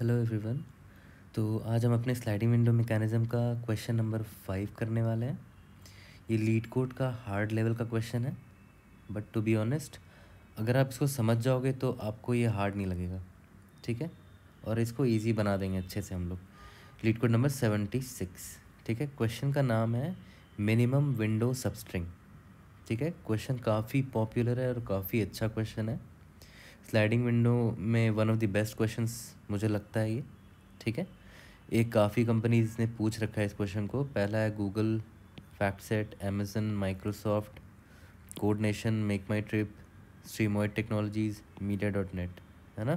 Hello everyone तो आज हम अपने स्लाइडिंग विंडो मेकानिज़म का क्वेश्चन नंबर फाइव करने वाले हैं ये लीड कोड का हार्ड लेवल का क्वेश्चन है बट टू बी ऑनेस्ट अगर आप इसको समझ जाओगे तो आपको ये हार्ड नहीं लगेगा ठीक है और इसको ईजी बना देंगे अच्छे से हम लोग LeetCode number seventy six ठीक है क्वेश्चन का नाम है मिनिमम विंडो सबस्ट्रिंग ठीक है क्वेश्चन काफ़ी पॉपुलर है और काफ़ी अच्छा क्वेश्चन है स्लाइडिंग विंडो में one of the best question मुझे लगता है ये ठीक है एक काफ़ी कंपनीज ने पूछ रखा है इस क्वेश्चन को पहला है Google FactSet Amazon Microsoft Code Nation MakeMyTrip Streamoid Technologies Media dot net है ना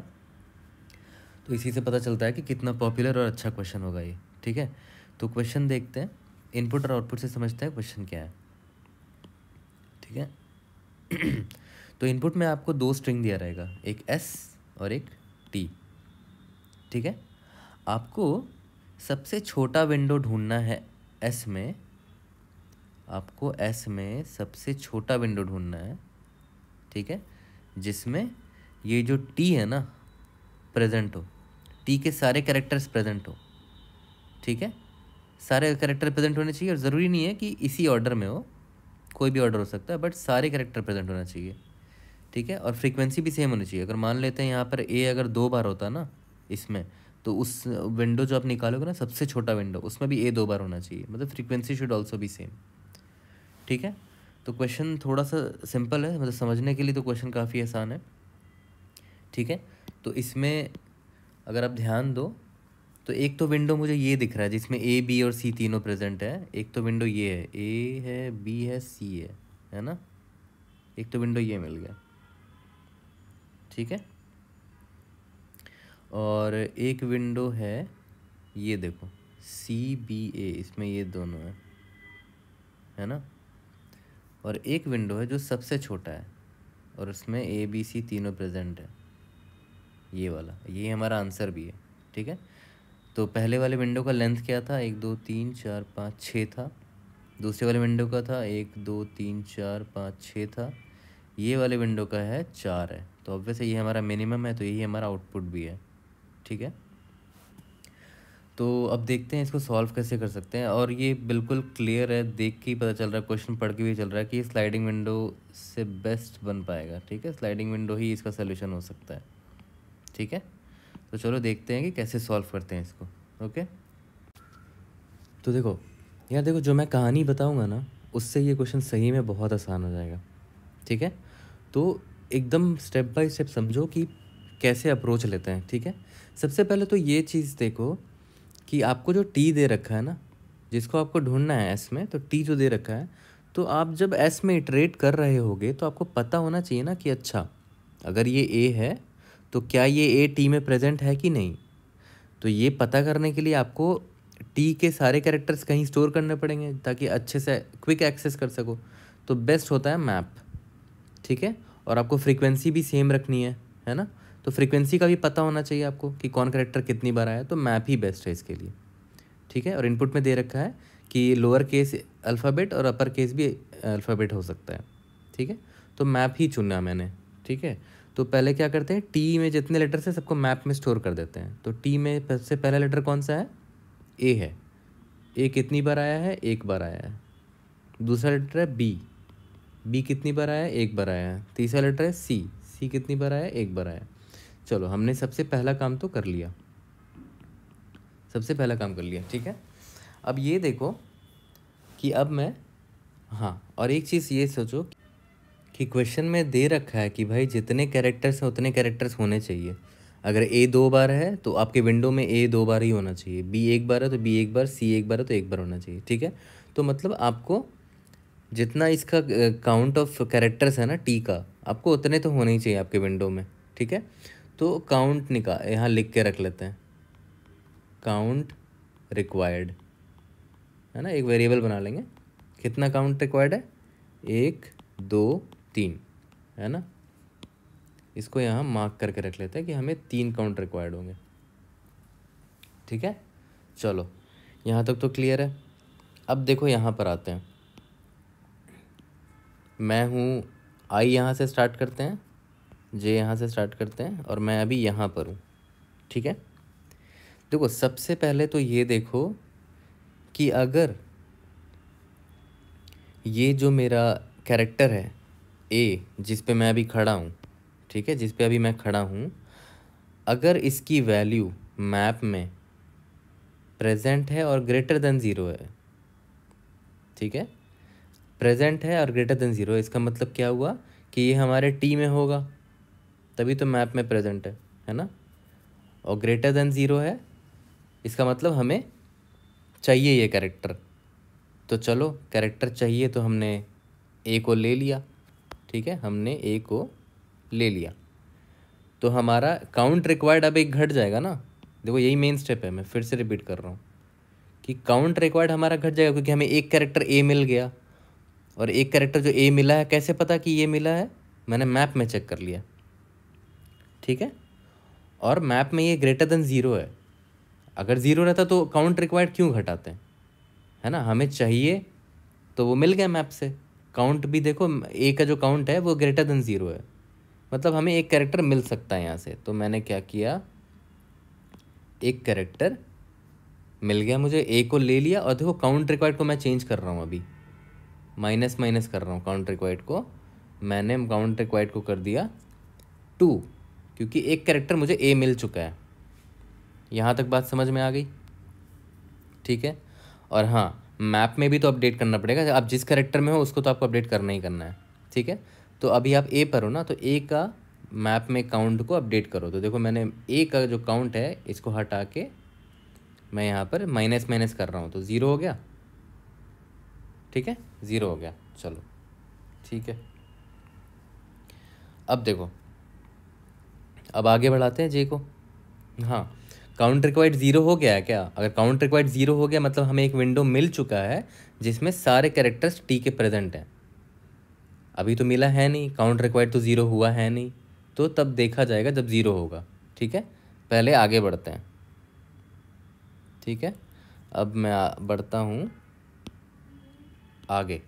तो इसी से पता चलता है कि कितना पॉपुलर और अच्छा क्वेश्चन होगा ये ठीक है तो क्वेश्चन देखते हैं इनपुट और आउटपुट से समझते हैं क्वेश्चन क्या है ठीक है तो इनपुट में आपको दो स्ट्रिंग दिया रहेगा एक एस और एक टी ठीक है आपको सबसे छोटा विंडो ढूंढना है एस में आपको एस में सबसे छोटा विंडो ढूंढना है ठीक है जिसमें ये जो टी है ना प्रेजेंट हो टी के सारे कैरेक्टर्स प्रेजेंट हो ठीक है सारे कैरेक्टर प्रेजेंट होने चाहिए और ज़रूरी नहीं है कि इसी ऑर्डर में हो कोई भी ऑर्डर हो सकता है बट सारे कैरेक्टर प्रेजेंट होना चाहिए ठीक है और फ्रीक्वेंसी भी सेम होनी चाहिए अगर मान लेते हैं यहाँ पर ए अगर दो बार होता ना इसमें तो उस विंडो जो आप निकालोगे ना सबसे छोटा विंडो उसमें भी ए दो बार होना चाहिए मतलब फ्रीक्वेंसी शुड ऑल्सो भी सेम ठीक है तो क्वेश्चन थोड़ा सा सिंपल है मतलब समझने के लिए तो क्वेश्चन काफ़ी आसान है ठीक है तो इसमें अगर आप ध्यान दो तो एक तो विंडो मुझे ये दिख रहा है जिसमें ए बी और सी तीनों प्रेजेंट है एक तो विंडो ये है ए है बी है सी है है ना एक तो विंडो ये मिल गया ठीक है और एक विंडो है ये देखो सी बी ए इसमें ये दोनों है है ना और एक विंडो है जो सबसे छोटा है और उसमें ए बी सी तीनों प्रेजेंट है ये वाला ये हमारा आंसर भी है ठीक है तो पहले वाले विंडो का लेंथ क्या था एक दो तीन चार पाँच छः था दूसरे वाले विंडो का था एक दो तीन चार पाँच छः था ये वाले विंडो का है चार है तो ऑब्वियस ये हमारा मिनिमम है तो यही हमारा आउटपुट भी है ठीक है तो अब देखते हैं इसको सॉल्व कैसे कर सकते हैं और ये बिल्कुल क्लियर है देख के ही पता चल रहा है क्वेश्चन पढ़ के भी चल रहा है कि स्लाइडिंग विंडो से बेस्ट बन पाएगा ठीक है स्लाइडिंग विंडो ही इसका सोल्यूशन हो सकता है ठीक है तो चलो देखते हैं कि कैसे सॉल्व करते हैं इसको ओके तो देखो यार देखो जो मैं कहानी बताऊँगा ना उससे ये क्वेश्चन सही में बहुत आसान हो जाएगा ठीक है तो एकदम स्टेप बाय स्टेप समझो कि कैसे अप्रोच लेते हैं ठीक है सबसे पहले तो ये चीज़ देखो कि आपको जो टी दे रखा है ना जिसको आपको ढूंढना है एस में तो टी जो दे रखा है तो आप जब एस में इटरेट कर रहे होगे तो आपको पता होना चाहिए ना कि अच्छा अगर ये ए है तो क्या ये ए टी में प्रेजेंट है कि नहीं तो ये पता करने के लिए आपको टी के सारे कैरेक्टर्स कहीं स्टोर करने पड़ेंगे ताकि अच्छे से क्विक एक्सेस कर सको तो बेस्ट होता है मैप ठीक है और आपको फ्रीक्वेंसी भी सेम रखनी है है ना तो फ्रीक्वेंसी का भी पता होना चाहिए आपको कि कौन करेक्टर कितनी बार आया तो मैप ही बेस्ट है इसके लिए ठीक है और इनपुट में दे रखा है कि लोअर केस अल्फ़ाबेट और अपर केस भी अल्फ़ाबेट हो सकता है ठीक है तो मैप ही चुना मैंने ठीक है तो पहले क्या करते हैं टी में जितने लेटर्स हैं सबको मैप में स्टोर कर देते हैं तो टी में सबसे पहला लेटर कौन सा है ए है ए कितनी बार आया है एक बार आया है दूसरा लेटर है बी बी कितनी बार आया एक बार आया तीसरा लेटर है सी सी कितनी बार आया एक बार आया चलो हमने सबसे पहला काम तो कर लिया सबसे पहला काम कर लिया ठीक है अब ये देखो कि अब मैं हाँ और एक चीज़ ये सोचो कि क्वेश्चन में दे रखा है कि भाई जितने कैरेक्टर्स हैं उतने कैरेक्टर्स होने चाहिए अगर ए दो बार है तो आपके विंडो में ए दो बार ही होना चाहिए बी एक बार है तो बी एक बार सी एक बार है तो एक बार होना चाहिए ठीक है तो मतलब आपको जितना इसका काउंट ऑफ कैरेक्टर्स है ना टी का आपको उतने तो होने ही चाहिए आपके विंडो में ठीक है तो काउंट निका यहाँ लिख के रख लेते हैं काउंट रिक्वायर्ड है ना एक वेरिएबल बना लेंगे कितना काउंट रिक्वायर्ड है एक दो तीन है ना इसको यहाँ मार्क करके रख लेते हैं कि हमें तीन काउंट रिक्वायर्ड होंगे ठीक है चलो यहाँ तक तो क्लियर है अब देखो यहाँ पर आते हैं मैं हूँ आई यहाँ से स्टार्ट करते हैं जे यहाँ से स्टार्ट करते हैं और मैं अभी यहाँ पर हूँ ठीक है देखो सबसे पहले तो ये देखो कि अगर ये जो मेरा कैरेक्टर है ए जिस पे मैं अभी खड़ा हूँ ठीक है जिस पे अभी मैं खड़ा हूँ अगर इसकी वैल्यू मैप में प्रेजेंट है और ग्रेटर देन ज़ीरो है ठीक है प्रेजेंट है और ग्रेटर देन ज़ीरो इसका मतलब क्या हुआ कि ये हमारे टी में होगा तभी तो मैप में प्रेजेंट है है ना और ग्रेटर देन ज़ीरो है इसका मतलब हमें चाहिए ये कैरेक्टर तो चलो कैरेक्टर चाहिए तो हमने ए को ले लिया ठीक है हमने ए को ले लिया तो हमारा काउंट रिक्वायर्ड अब एक घट जाएगा ना देखो यही मेन स्टेप है मैं फिर से रिपीट कर रहा हूँ कि काउंट रिक्वायर्ड हमारा घट जाएगा क्योंकि हमें एक कैरेक्टर ए मिल गया और एक करेक्टर जो ए मिला है कैसे पता कि ये मिला है मैंने मैप में चेक कर लिया ठीक है और मैप में ये ग्रेटर देन ज़ीरो है अगर ज़ीरो रहता तो काउंट रिक्वायर्ड क्यों घटाते हैं है ना हमें चाहिए तो वो मिल गया मैप से काउंट भी देखो ए का जो काउंट है वो ग्रेटर देन ज़ीरो है मतलब हमें एक करेक्टर मिल सकता है यहाँ से तो मैंने क्या किया एक करेक्टर मिल गया मुझे ए को ले लिया और देखो काउंट रिक्वायर्ड को मैं चेंज कर रहा हूँ अभी माइनस माइनस कर रहा हूँ काउंट रिक्वाइड को मैंने काउंट रिक्वाइड को कर दिया टू क्योंकि एक कैरेक्टर मुझे ए मिल चुका है यहाँ तक बात समझ में आ गई ठीक है और हाँ मैप में भी तो अपडेट करना पड़ेगा आप जिस करेक्टर में हो उसको तो आपको अपडेट करना ही करना है ठीक है तो अभी आप ए पर हो ना तो ए का मैप में काउंट को अपडेट करो तो देखो मैंने ए का जो काउंट है इसको हटा के मैं यहाँ पर माइनस माइनस कर रहा हूँ तो ज़ीरो हो गया ठीक है ज़ीरो हो गया चलो ठीक है अब देखो अब आगे बढ़ाते हैं जे को हाँ काउंट रिक्वाइड ज़ीरो हो गया है क्या अगर काउंट रिक्वाइड ज़ीरो हो गया मतलब हमें एक विंडो मिल चुका है जिसमें सारे कैरेक्टर्स टी के प्रेजेंट हैं अभी तो मिला है नहीं काउंट रिक्वाइड तो ज़ीरो हुआ है नहीं तो तब देखा जाएगा जब ज़ीरो होगा ठीक है पहले आगे बढ़ते हैं ठीक है अब मैं बढ़ता हूँ आगे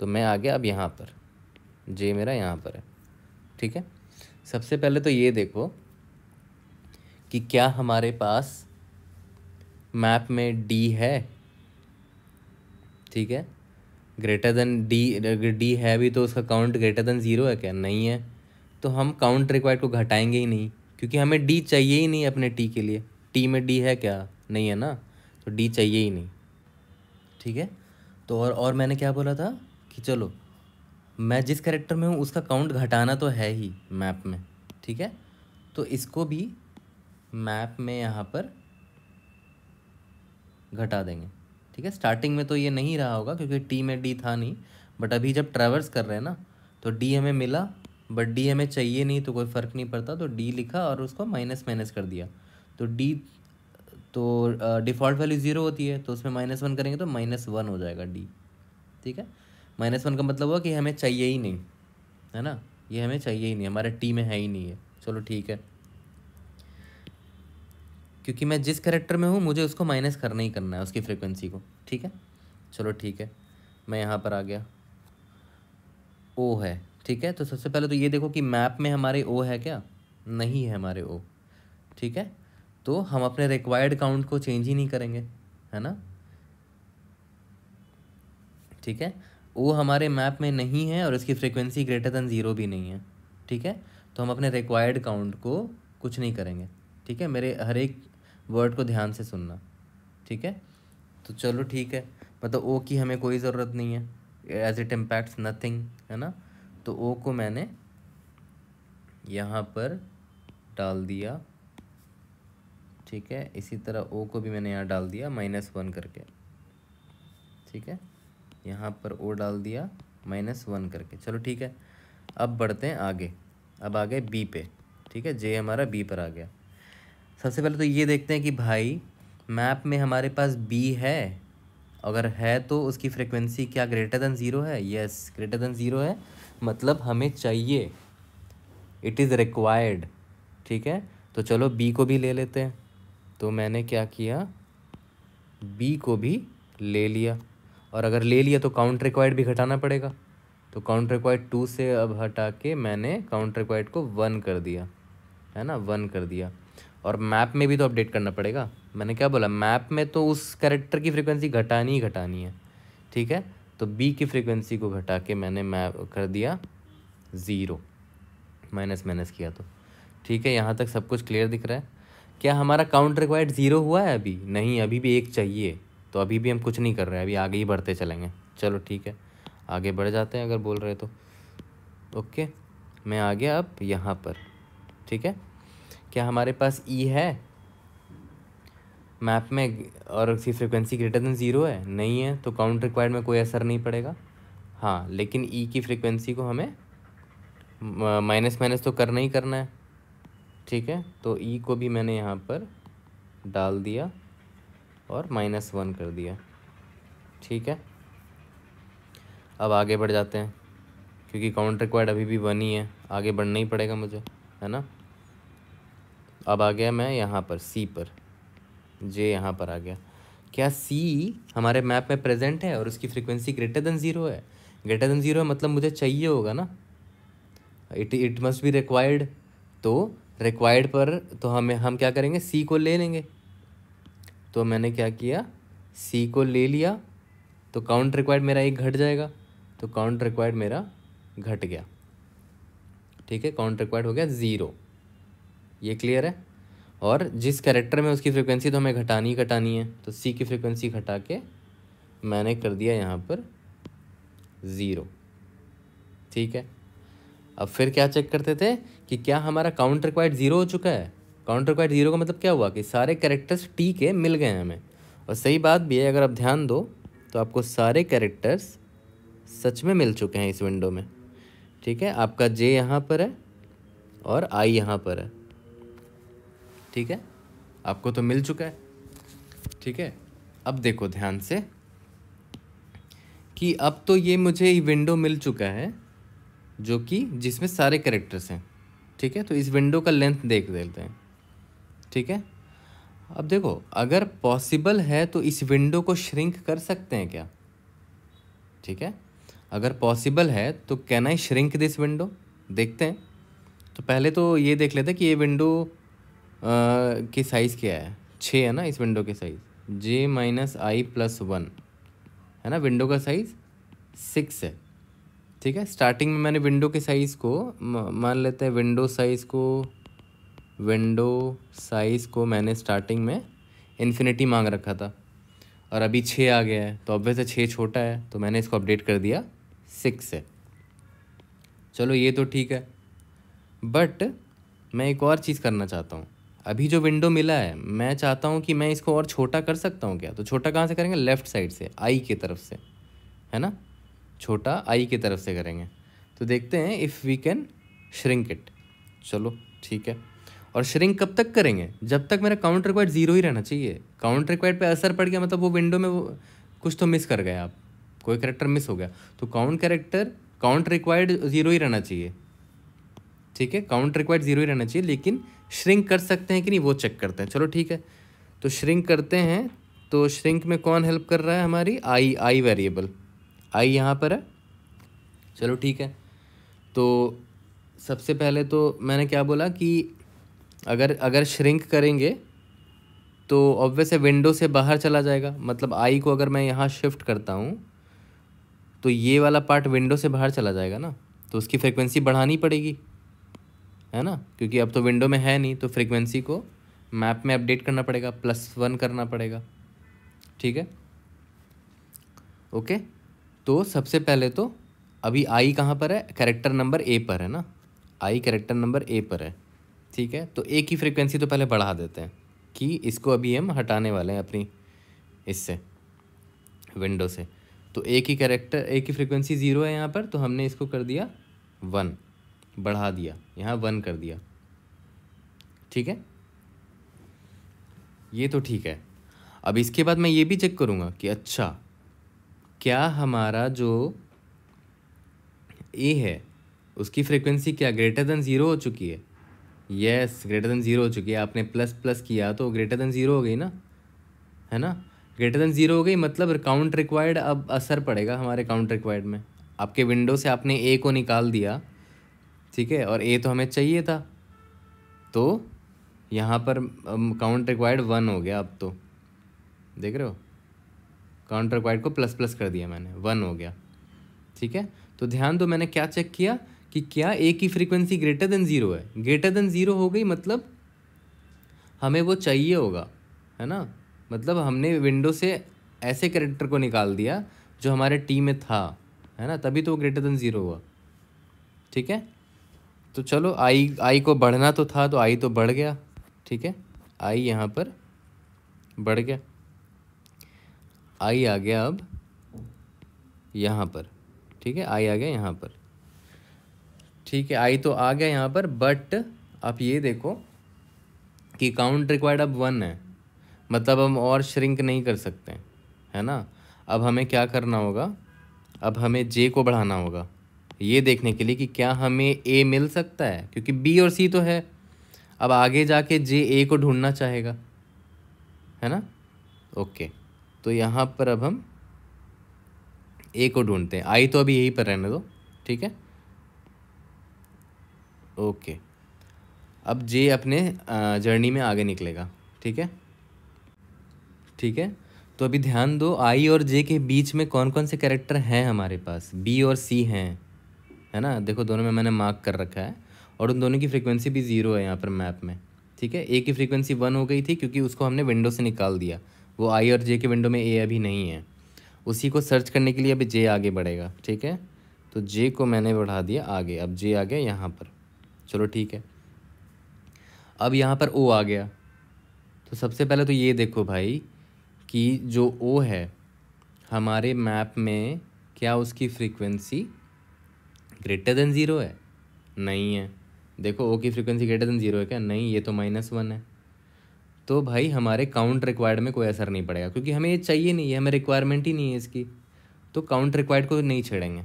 तो मैं आ गया अब यहाँ पर जे मेरा यहाँ पर है ठीक है सबसे पहले तो ये देखो कि क्या हमारे पास मैप में डी है ठीक है ग्रेटर देन डी अगर डी है भी तो उसका काउंट ग्रेटर देन ज़ीरो है क्या नहीं है तो हम काउंट रिक्वायर्ड को घटाएंगे ही नहीं क्योंकि हमें डी चाहिए ही नहीं अपने टी के लिए टी में डी है क्या नहीं है ना तो डी चाहिए ही नहीं ठीक है तो और और मैंने क्या बोला था कि चलो मैं जिस करेक्टर में हूँ उसका काउंट घटाना तो है ही मैप में ठीक है तो इसको भी मैप में यहाँ पर घटा देंगे ठीक है स्टार्टिंग में तो ये नहीं रहा होगा क्योंकि टी में डी था नहीं बट अभी जब ट्रेवर्स कर रहे हैं ना तो डी हमें मिला बट डी हमें चाहिए नहीं तो कोई फ़र्क नहीं पड़ता तो डी लिखा और उसको माइनस माइनस कर दिया तो डी तो डिफ़ॉल्ट वैल्यू ज़ीरो होती है तो उसमें माइनस वन करेंगे तो माइनस वन हो जाएगा डी ठीक है माइनस वन का मतलब हुआ कि हमें चाहिए ही नहीं है ना ये हमें चाहिए ही नहीं हमारे टी में है ही नहीं है चलो ठीक है क्योंकि मैं जिस करेक्टर में हूँ मुझे उसको माइनस करना ही करना है उसकी फ्रिक्वेंसी को ठीक है चलो ठीक है मैं यहाँ पर आ गया ओ है ठीक है तो सबसे पहले तो ये देखो कि मैप में हमारे ओ है क्या नहीं है हमारे ओ ठीक है तो हम अपने रिक्वायर्ड काउंट को चेंज ही नहीं करेंगे है ना ठीक है वो हमारे मैप में नहीं है और इसकी फ्रिक्वेंसी ग्रेटर देन ज़ीरो भी नहीं है ठीक है तो हम अपने रिक्वायर्ड काउंट को कुछ नहीं करेंगे ठीक है मेरे हर एक वर्ड को ध्यान से सुनना ठीक है तो चलो ठीक है मतलब ओ की हमें कोई ज़रूरत नहीं है एज इट इम्पैक्ट्स नथिंग है ना तो ओ को मैंने यहाँ पर डाल दिया ठीक है इसी तरह ओ को भी मैंने यहाँ डाल दिया माइनस वन करके ठीक है यहाँ पर ओ डाल दिया माइनस वन करके चलो ठीक है अब बढ़ते हैं आगे अब आगे बी पे ठीक है जे हमारा बी पर आ गया सबसे पहले तो ये देखते हैं कि भाई मैप में हमारे पास बी है अगर है तो उसकी फ्रिक्वेंसी क्या ग्रेटर देन ज़ीरो है यस ग्रेटर देन ज़ीरो है मतलब हमें चाहिए इट इज़ रिक्वायर्ड ठीक है तो चलो बी को भी ले लेते हैं तो मैंने क्या किया बी को भी ले लिया और अगर ले लिया तो काउंट रिक्वायर्ड भी घटाना पड़ेगा तो काउंट रिक्वायर्ड टू से अब हटा के मैंने काउंट रिक्वायर्ड को वन कर दिया है ना वन कर दिया और मैप में भी तो अपडेट करना पड़ेगा मैंने क्या बोला मैप में तो उस करेक्टर की फ्रिक्वेंसी घटानी ही घटानी है ठीक है तो बी की फ्रिक्वेंसी को घटा के मैंने मैप कर दिया ज़ीरो माइनस माइनस किया तो ठीक है यहाँ तक सब कुछ क्लियर दिख रहा है क्या हमारा काउंट रिक्वायर्ड ज़ीरो हुआ है अभी नहीं अभी भी एक चाहिए तो अभी भी हम कुछ नहीं कर रहे हैं अभी आगे ही बढ़ते चलेंगे चलो ठीक है आगे बढ़ जाते हैं अगर बोल रहे तो ओके मैं आ गया अब यहाँ पर ठीक है क्या हमारे पास ई e है मैप में और उसकी फ्रिक्वेंसी ग्रेटर देन ज़ीरो है नहीं है तो काउंट रिक्वायर्ड में कोई असर नहीं पड़ेगा हाँ लेकिन ई e की फ्रिक्वेंसी को हमें माइनस माइनस तो करना ही करना है ठीक है तो ई e को भी मैंने यहाँ पर डाल दिया और माइनस वन कर दिया ठीक है अब आगे बढ़ जाते हैं क्योंकि काउंट रिक्वायर्ड अभी भी वन ही है आगे बढ़ना ही पड़ेगा मुझे है ना अब आ गया मैं यहाँ पर सी पर जे यहाँ पर आ गया क्या सी हमारे मैप में प्रेजेंट है और उसकी फ्रीक्वेंसी ग्रेटर देन ज़ीरो है ग्रेटर देन ज़ीरो है मतलब मुझे चाहिए होगा ना it it must be required तो रिक्वायर्ड पर तो हमें हम क्या करेंगे सी को ले लेंगे तो मैंने क्या किया सी को ले लिया तो काउंट रिक्वायर्ड मेरा एक घट जाएगा तो काउंट रिक्वायर्ड मेरा घट गया ठीक है काउंट रिक्वायर्ड हो गया ज़ीरो ये क्लियर है और जिस कैरेक्टर में उसकी फ्रिक्वेंसी तो हमें घटानी ही घटानी है तो सी की फ्रिक्वेंसी घटा के मैंने कर दिया यहाँ पर ज़ीरो ठीक है अब फिर क्या चेक करते थे कि क्या हमारा काउंटर क्वाइट ज़ीरो हो चुका है काउंटर क्वाइट ज़ीरो का मतलब क्या हुआ कि सारे कैरेक्टर्स टी के मिल गए हैं हमें और सही बात भी है अगर आप ध्यान दो तो आपको सारे कैरेक्टर्स सच में मिल चुके हैं इस विंडो में ठीक है आपका जे यहाँ पर है और आई यहाँ पर है ठीक है आपको तो मिल चुका है ठीक है अब देखो ध्यान से कि अब तो ये मुझे विंडो मिल चुका है जो कि जिसमें सारे कैरेक्टर्स हैं ठीक है तो इस विंडो का लेंथ देख लेते हैं ठीक है अब देखो अगर पॉसिबल है तो इस विंडो को श्रिंक कर सकते हैं क्या ठीक है अगर पॉसिबल है तो can I shrink this window देखते हैं तो पहले तो ये देख लेते हैं कि ये विंडो की साइज़ क्या है छः है ना इस विंडो की size J minus I plus one है ना विंडो का साइज़ सिक्स है ठीक है स्टार्टिंग में मैंने विंडो के साइज़ को मान लेते हैं विंडो साइज़ को विंडो साइज़ को मैंने स्टार्टिंग में इन्फिनिटी मांग रखा था और अभी छः आ गया है तो अब वैसे छः छोटा है तो मैंने इसको अपडेट कर दिया सिक्स है चलो ये तो ठीक है बट मैं एक और चीज़ करना चाहता हूँ अभी जो विंडो मिला है मैं चाहता हूँ कि मैं इसको और छोटा कर सकता हूँ क्या तो छोटा कहाँ से करेंगे लेफ़्ट साइड से आई की तरफ से है ना छोटा आई की तरफ से करेंगे तो देखते हैं if we can shrink it चलो ठीक है और श्रिंक कब तक करेंगे जब तक मेरा काउंट रिक्वायर्ड ज़ीरो ही रहना चाहिए काउंट रिक्वायर्ड पे असर पड़ गया मतलब वो विंडो में वो कुछ तो मिस कर गए आप कोई करेक्टर मिस हो गया तो count character count required zero ही रहना चाहिए ठीक है काउंट रिक्वायर्ड ज़ीरो ही रहना चाहिए लेकिन श्रिंक कर सकते हैं कि नहीं वो चेक करते हैं चलो ठीक है तो श्रिंक करते हैं तो श्रिंक में कौन हेल्प कर रहा है हमारी आई आई वेरिएबल आई यहाँ पर है चलो ठीक है तो सबसे पहले तो मैंने क्या बोला कि अगर अगर श्रिंक करेंगे तो ऑब्वियस है विंडो से बाहर चला जाएगा मतलब आई को अगर मैं यहाँ शिफ्ट करता हूँ तो ये वाला पार्ट विंडो से बाहर चला जाएगा ना तो उसकी फ्रिक्वेंसी बढ़ानी पड़ेगी है ना क्योंकि अब तो विंडो में है नहीं तो फ्रिक्वेंसी को मैप में अपडेट करना पड़ेगा प्लस वन करना पड़ेगा ठीक है ओके तो सबसे पहले तो अभी आई कहाँ पर है कैरेक्टर नंबर ए पर है ना आई कैरेक्टर नंबर ए पर है ठीक है तो ए की फ्रिक्वेंसी तो पहले बढ़ा देते हैं कि इसको अभी हम हटाने वाले हैं अपनी इससे विंडो से तो ए की कैरेक्टर ए की फ्रिक्वेंसी ज़ीरो है यहाँ पर तो हमने इसको कर दिया वन बढ़ा दिया यहाँ वन कर दिया ठीक है ये तो ठीक है अब इसके बाद मैं ये भी चेक करूँगा कि अच्छा क्या हमारा जो ए है उसकी फ्रीक्वेंसी क्या ग्रेटर देन ज़ीरो हो चुकी है यस ग्रेटर देन ज़ीरो हो चुकी है आपने प्लस प्लस किया तो ग्रेटर देन ज़ीरो हो गई ना है ना ग्रेटर देन ज़ीरो हो गई मतलब काउंट रिक्वायर्ड अब असर पड़ेगा हमारे काउंट रिक्वायर्ड में आपके विंडो से आपने ए को निकाल दिया ठीक है और ए तो हमें चाहिए था तो यहाँ पर काउंट रिक्वायर्ड वन हो गया अब तो देख रहे हो काउंटर क्वाइट को प्लस प्लस कर दिया मैंने वन हो गया ठीक है तो ध्यान दो मैंने क्या चेक किया कि क्या ए की फ्रीक्वेंसी ग्रेटर देन ज़ीरो है ग्रेटर देन ज़ीरो हो गई मतलब हमें वो चाहिए होगा है ना मतलब हमने विंडो से ऐसे करेक्टर को निकाल दिया जो हमारे टी में था है ना तभी तो वो ग्रेटर देन ज़ीरो हुआ ठीक है तो चलो आई आई को बढ़ना तो था तो आई तो बढ़ गया ठीक है आई यहाँ पर बढ़ गया आई आ गया अब यहाँ पर ठीक है आई आ गया यहाँ पर ठीक है आई तो आ गया यहाँ पर बट आप ये देखो कि काउंट रिक्वायर्ड अब वन है मतलब हम और श्रिंक नहीं कर सकते है ना अब हमें क्या करना होगा अब हमें जे को बढ़ाना होगा ये देखने के लिए कि क्या हमें ए मिल सकता है क्योंकि बी और सी तो है अब आगे जाके जे ए को ढूंढना चाहेगा है ना ओके तो यहाँ पर अब हम ए को ढूंढते हैं आई तो अभी यहीं पर रहने दो ठीक है ओके अब जे अपने जर्नी में आगे निकलेगा ठीक है ठीक है तो अभी ध्यान दो आई और जे के बीच में कौन कौन से कैरेक्टर हैं हमारे पास बी और सी हैं है ना देखो दोनों में मैंने मार्क कर रखा है और उन दोनों की फ्रीक्वेंसी भी ज़ीरो है यहाँ पर मैप में ठीक है ए की फ्रीक्वेंसी वन हो गई थी क्योंकि उसको हमने विंडो से निकाल दिया वो आई और जे के विंडो में ए अभी नहीं है उसी को सर्च करने के लिए अभी जे आगे बढ़ेगा ठीक है तो जे को मैंने बढ़ा दिया आगे अब जे आ गया यहाँ पर चलो ठीक है अब यहाँ पर ओ आ गया तो सबसे पहले तो ये देखो भाई कि जो ओ है हमारे मैप में क्या उसकी फ्रीक्वेंसी ग्रेटर देन ज़ीरो है नहीं है देखो ओ की फ्रीक्वेंसी ग्रेटर देन ज़ीरो है क्या नहीं ये तो माइनस वन है तो भाई हमारे काउंट रिक्वायर्ड में कोई असर नहीं पड़ेगा क्योंकि हमें ये चाहिए नहीं है हमें रिक्वायरमेंट ही नहीं है इसकी तो काउंट रिक्वायर्ड को नहीं छेड़ेंगे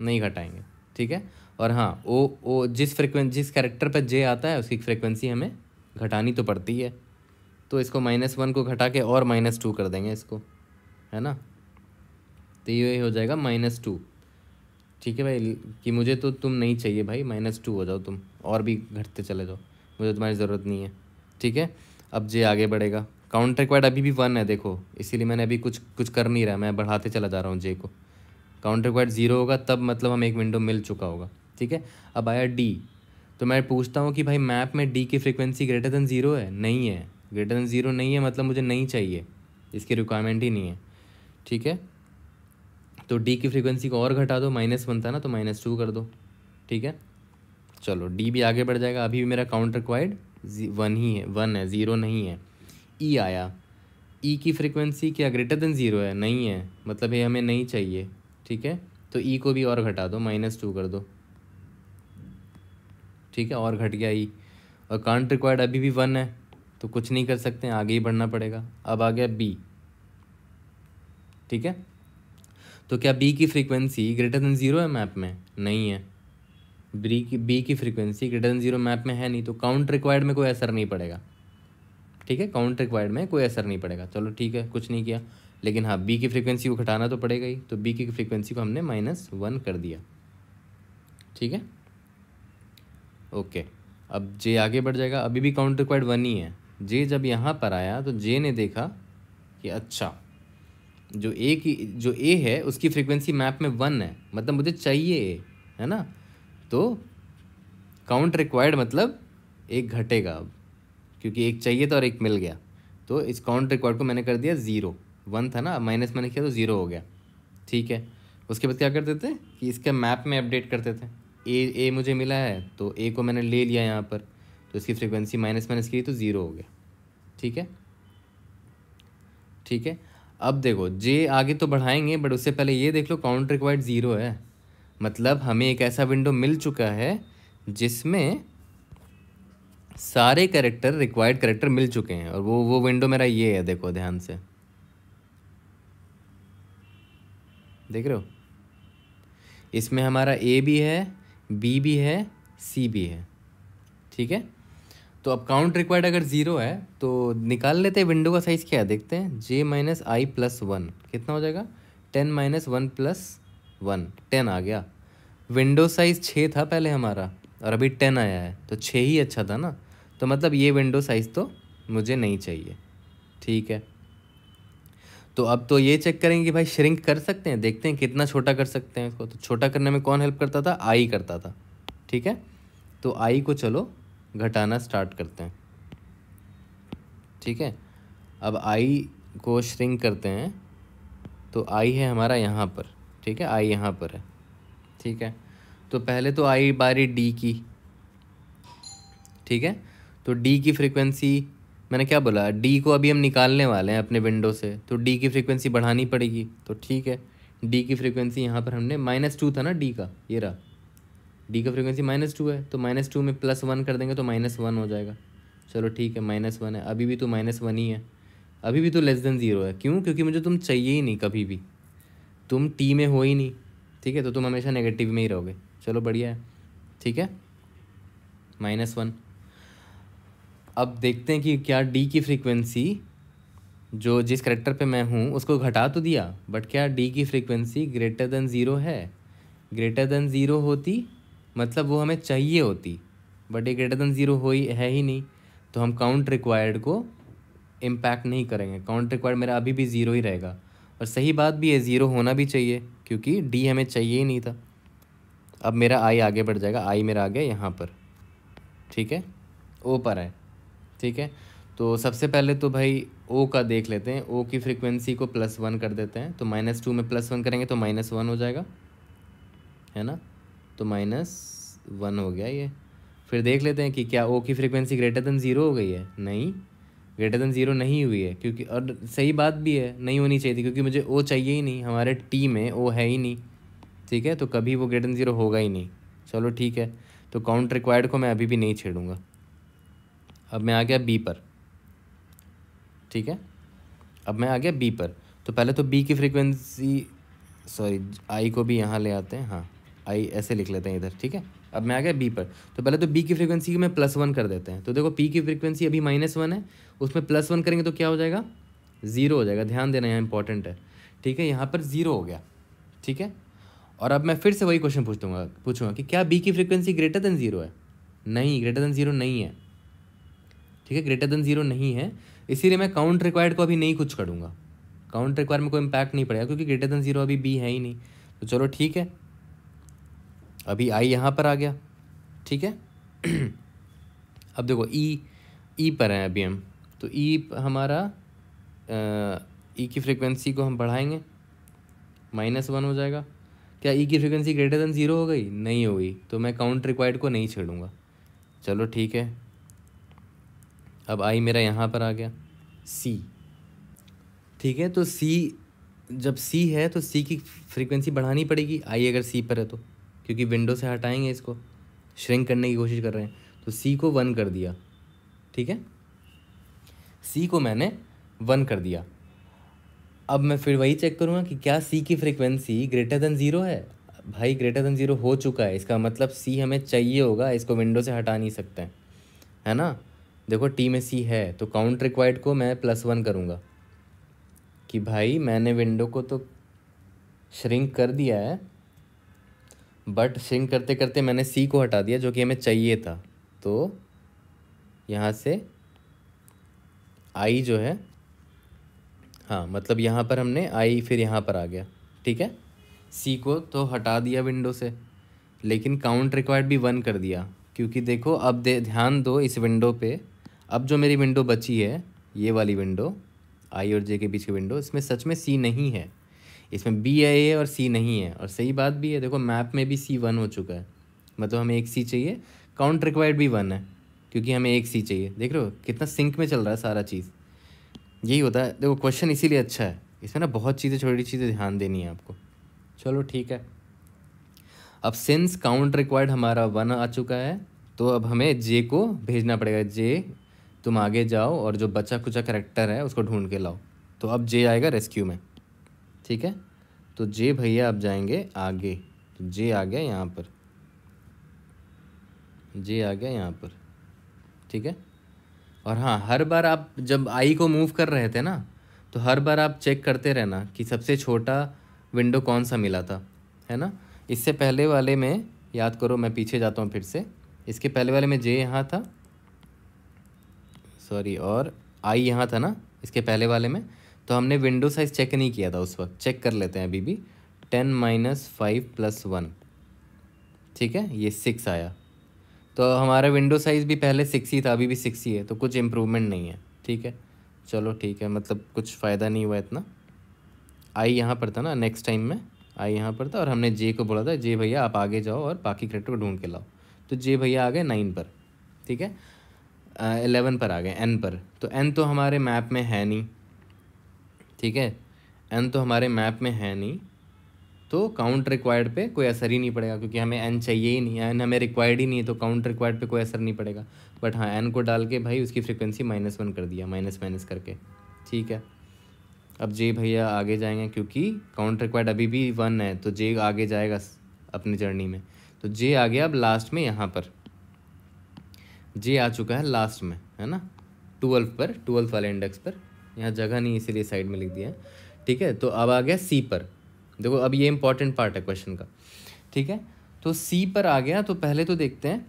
नहीं घटाएंगे ठीक है और हाँ वो वो जिस फ्रिक्वें जिस कैरेक्टर पर जे आता है उसकी फ्रिक्वेंसी हमें घटानी तो पड़ती है तो इसको माइनस वन को घटा के और माइनस टू कर देंगे इसको है ना तो ये हो जाएगा माइनस टू ठीक है भाई कि मुझे तो तुम नहीं चाहिए भाई माइनस टू हो जाओ तुम और भी घटते चले जाओ मुझे तुम्हारी ज़रूरत नहीं है ठीक है अब जे आगे बढ़ेगा काउंटर रिक्वायर्ड अभी भी वन है देखो इसीलिए मैंने अभी कुछ कुछ कर नहीं रहा मैं बढ़ाते चला जा रहा हूँ जे को काउंटर रिक्वायर्ड ज़ीरो होगा तब मतलब हमें एक विंडो मिल चुका होगा ठीक है अब आया डी तो मैं पूछता हूँ कि भाई मैप में डी की फ्रिक्वेंसी ग्रेटर दैन ज़ीरो है नहीं है ग्रेटर दैन ज़ीरो नहीं है मतलब मुझे नहीं चाहिए इसकी रिक्वायरमेंट ही नहीं है ठीक है तो डी की फ्रिक्वेंसी को और घटा दो माइनस बनता था ना तो माइनस टू कर दो ठीक है चलो डी भी आगे बढ़ जाएगा अभी भी मेरा काउंटर रिक्वायर्ड वन ही है वन है ज़ीरो नहीं है ई e आया ई e की फ्रिक्वेंसी क्या ग्रेटर देन ज़ीरो है नहीं है मतलब ये हमें नहीं चाहिए ठीक है तो ई e को भी और घटा दो माइनस टू कर दो ठीक है और घट गया ई e। और कांट रिक्वायर्ड अभी भी वन है तो कुछ नहीं कर सकते आगे ही बढ़ना पड़ेगा अब आ गया बी ठीक है तो क्या बी की फ्रीक्वेंसी ग्रेटर देन ज़ीरो है मैप में नहीं है बी की बी की frequency greater than zero map में है नहीं तो काउंट रिक्वायर्ड में कोई असर नहीं पड़ेगा ठीक है काउंट रिक्वायर्ड में कोई असर नहीं पड़ेगा चलो ठीक है कुछ नहीं किया लेकिन हाँ बी की फ्रीक्वेंसी को घटाना तो पड़ेगा ही तो बी की फ्रीक्वेंसी को हमने माइनस वन कर दिया ठीक है ओके अब जे आगे बढ़ जाएगा अभी भी काउंट रिक्वायर्ड वन ही है जे जब यहाँ पर आया तो जे ने देखा कि अच्छा जो ए की जो ए है उसकी फ्रीक्वेंसी मैप में वन है मतलब मुझे चाहिए ए है ना तो काउंट रिक्वायर्ड मतलब एक घटेगा अब क्योंकि एक चाहिए था और एक मिल गया तो इस काउंट रिक्वायर्ड को मैंने कर दिया ज़ीरो वन था ना माइनस मैंने किया तो ज़ीरो हो गया ठीक है उसके बाद क्या करते थे कि इसके मैप में अपडेट करते थे ए ए मुझे मिला है तो ए को मैंने ले लिया यहाँ पर तो इसकी फ्रिक्वेंसी माइनस माइनस की तो ज़ीरो हो गया ठीक है ठीक है अब देखो जे आगे तो बढ़ाएंगे बट उससे पहले ये देख लो काउंट रिक्वायर्ड ज़ीरो है मतलब हमें एक ऐसा विंडो मिल चुका है जिसमें सारे करेक्टर रिक्वायर्ड करेक्टर मिल चुके हैं और वो वो विंडो मेरा ये है देखो ध्यान से देख रहे हो इसमें हमारा ए भी है बी भी है सी भी है ठीक है तो अब काउंट रिक्वायर्ड अगर ज़ीरो है तो निकाल लेते हैं विंडो का साइज़ क्या है देखते हैं J minus I plus one कितना हो जाएगा ten minus one plus one ten आ गया विंडो साइज़ छः था पहले हमारा और अभी टेन आया है तो छः ही अच्छा था ना तो मतलब ये विंडो साइज़ तो मुझे नहीं चाहिए ठीक है तो अब तो ये चेक करेंगे भाई श्रिंक कर सकते हैं देखते हैं कितना छोटा कर सकते हैं इसको तो छोटा करने में कौन हेल्प करता था आई करता था ठीक है तो आई को चलो घटाना स्टार्ट करते हैं ठीक है अब आई को श्रिंक करते हैं तो आई है हमारा यहाँ पर ठीक है आई यहाँ पर है ठीक है तो पहले तो आई बारी डी की ठीक है तो डी की फ्रिक्वेंसी मैंने क्या बोला डी को अभी हम निकालने वाले हैं अपने विंडो से तो डी की फ्रिक्वेंसी बढ़ानी पड़ेगी तो ठीक है डी की फ्रिक्वेंसी यहाँ पर हमने माइनस टू था ना डी का ये रहा डी का फ्रिक्वेंसी माइनस टू है तो माइनस टू में प्लस वन कर देंगे तो माइनस वन हो जाएगा चलो ठीक है माइनस वन है अभी भी तो माइनस वन ही है अभी भी तो लेस देन ज़ीरो है क्यों क्योंकि मुझे तुम चाहिए ही नहीं कभी भी तुम टी में हो ही नहीं ठीक है तो तुम हमेशा नेगेटिव में ही रहोगे चलो बढ़िया है ठीक है माइनस वन अब देखते हैं कि क्या डी की फ्रीक्वेंसी जो जिस करेक्टर पे मैं हूँ उसको घटा तो दिया बट क्या डी की फ्रीक्वेंसी ग्रेटर देन ज़ीरो है ग्रेटर देन ज़ीरो होती मतलब वो हमें चाहिए होती बट ये ग्रेटर देन ज़ीरो हो ही है ही नहीं तो हम काउंट रिक्वायर्ड को इम्पैक्ट नहीं करेंगे काउंट रिक्वायर्ड मेरा अभी भी ज़ीरो ही रहेगा और सही बात भी है ज़ीरो होना भी चाहिए क्योंकि डी हमें चाहिए ही नहीं था अब मेरा आई आगे बढ़ जाएगा आई मेरा आ गया यहाँ पर ठीक है ओ पर है ठीक है तो सबसे पहले तो भाई ओ का देख लेते हैं ओ की फ्रीक्वेंसी को प्लस वन कर देते हैं तो माइनस टू में प्लस वन करेंगे तो माइनस वन हो जाएगा है ना तो माइनस वन हो गया ये फिर देख लेते हैं कि क्या ओ की फ्रीक्वेंसी ग्रेटर देन ज़ीरो हो गई है नहीं ग्रेटर देन ज़ीरो नहीं हुई है क्योंकि और सही बात भी है नहीं होनी चाहिए थी क्योंकि मुझे ओ चाहिए ही नहीं हमारे टी में ओ है ही नहीं ठीक है तो कभी वो ग्रेटर देन ज़ीरो होगा ही नहीं चलो ठीक है तो काउंट रिक्वायर्ड को मैं अभी भी नहीं छेड़ूंगा अब मैं आ गया बी पर ठीक है अब मैं आ गया बी पर तो पहले तो बी की फ्रिक्वेंसी सॉरी आई को भी यहाँ ले आते हैं हाँ आई ऐसे लिख लेते हैं इधर ठीक है अब मैं आ गया बी पर तो पहले तो बी की फ्रिक्वेंसी में प्लस वन कर देते हैं तो देखो पी की फ्रिक्वेंसी अभी माइनस वन है उसमें प्लस वन करेंगे तो क्या हो जाएगा ज़ीरो हो जाएगा ध्यान देना यहाँ इंपॉर्टेंट है ठीक है यहाँ पर ज़ीरो हो गया ठीक है और अब मैं फिर से वही क्वेश्चन पूछ दूंगा पूछूंगा कि क्या बी की फ्रीक्वेंसी ग्रेटर देन ज़ीरो है नहीं ग्रेटर देन ज़ीरो नहीं है ठीक है ग्रेटर देन ज़ीरो नहीं है इसीलिए मैं काउंट रिक्वायर्ड को अभी नहीं कुछ करूँगा काउंट रिक्वायर में कोई इम्पैक्ट नहीं पड़ेगा क्योंकि ग्रेटर देन ज़ीरो अभी बी है ही नहीं तो चलो ठीक है अभी आई यहाँ पर आ गया ठीक है अब देखो ई e, ई e पर है अभी हम तो ई e हमारा ई e की फ्रिक्वेंसी को हम बढ़ाएंगे माइनस वन हो जाएगा क्या ई e की फ्रिक्वेंसी ग्रेटर देन ज़ीरो हो गई नहीं हो गई तो मैं काउंट रिक्वायर्ड को नहीं छेड़ूंगा चलो ठीक है अब आई मेरा यहाँ पर आ गया सी ठीक है तो सी जब सी है तो सी की फ्रीक्वेंसी बढ़ानी पड़ेगी आई अगर सी पर है तो क्योंकि विंडो से हटाएंगे इसको श्रिंक करने की कोशिश कर रहे हैं तो सी को वन कर दिया ठीक है सी को मैंने वन कर दिया अब मैं फिर वही चेक करूँगा कि क्या सी की फ्रिक्वेंसी ग्रेटर देन ज़ीरो है भाई ग्रेटर देन ज़ीरो हो चुका है इसका मतलब सी हमें चाहिए होगा इसको विंडो से हटा नहीं सकते हैं है ना देखो टी में सी है तो काउंट रिक्वायर्ड को मैं प्लस वन करूँगा कि भाई मैंने विंडो को तो श्रिंक कर दिया है बट श्रिंक करते करते मैंने सी को हटा दिया जो कि हमें चाहिए था तो यहाँ से आई जो है हाँ मतलब यहाँ पर हमने आई फिर यहाँ पर आ गया ठीक है सी को तो हटा दिया विंडो से लेकिन काउंट रिक्वायर्ड भी वन कर दिया क्योंकि देखो अब दे ध्यान दो इस विंडो पे अब जो मेरी विंडो बची है ये वाली विंडो आई और जे के बीच की विंडो इसमें सच में सी नहीं है इसमें बी है ए और सी नहीं है और सही बात भी है देखो मैप में भी सी वन हो चुका है मतलब हमें एक सी चाहिए काउंट रिक्वायर्ड भी वन है क्योंकि हमें एक सी चाहिए देख रहे हो कितना सिंक में चल रहा है सारा चीज़ यही होता है देखो क्वेश्चन इसीलिए अच्छा है इसमें ना बहुत चीज़ें छोटी चीज़ें ध्यान देनी है आपको चलो ठीक है अब सिंस काउंट रिक्वायर्ड हमारा वन आ चुका है तो अब हमें जे को भेजना पड़ेगा जे तुम आगे जाओ और जो बचा कुचा करेक्टर है उसको ढूंढ के लाओ तो अब जे आएगा रेस्क्यू में ठीक है तो जे भैया अब जाएंगे आगे तो जे आ गया यहाँ पर जे आ गया यहाँ पर ठीक है और हाँ हर बार आप जब आई को मूव कर रहे थे ना तो हर बार आप चेक करते रहना कि सबसे छोटा विंडो कौन सा मिला था है ना इससे पहले वाले में याद करो मैं पीछे जाता हूँ फिर से इसके पहले वाले में जे यहाँ था सॉरी और आई यहाँ था ना इसके पहले वाले में तो हमने विंडो साइज़ चेक नहीं किया था उस वक्त चेक कर लेते हैं अभी भी ten minus five plus one ठीक है ये सिक्स आया तो हमारा विंडो साइज़ भी पहले सिक्स ही था अभी भी सिक्स ही है तो कुछ इम्प्रूवमेंट नहीं है ठीक है चलो ठीक है मतलब कुछ फ़ायदा नहीं हुआ इतना आई यहाँ पर था ना नेक्स्ट टाइम में आई यहाँ पर था और हमने जे को बोला था जे भैया आप आगे जाओ और बाकी करेक्टर को ढूंढ के लाओ तो जे भैया आ गए नाइन पर ठीक है एलेवन पर आ गए एन पर तो एन तो हमारे मैप में है नहीं ठीक है एन तो हमारे मैप में है नहीं तो काउंट रिक्वायर्ड पे कोई असर ही नहीं पड़ेगा क्योंकि हमें एन चाहिए ही नहीं एन हमें रिक्वायर्ड ही नहीं है तो काउंट रिक्वायर्ड पे कोई असर नहीं पड़ेगा बट हाँ एन को डाल के भाई उसकी फ्रिक्वेंसी माइनस वन कर दिया माइनस माइनस करके ठीक है अब जे भैया आगे जाएंगे क्योंकि काउंट रिक्वायर्ड अभी भी वन है तो जे आगे जाएगा अपनी जर्नी में तो जे आ गया अब लास्ट में यहाँ पर जे आ चुका है लास्ट में है ना ट्वेल्व पर ट्वेल्थ वाले इंडेक्स पर यहाँ जगह नहीं इसीलिए साइड में लिख दिया ठीक है तो अब आ गया सी पर देखो अब ये इंपॉर्टेंट पार्ट है क्वेश्चन का ठीक है तो सी पर आ गया तो पहले तो देखते हैं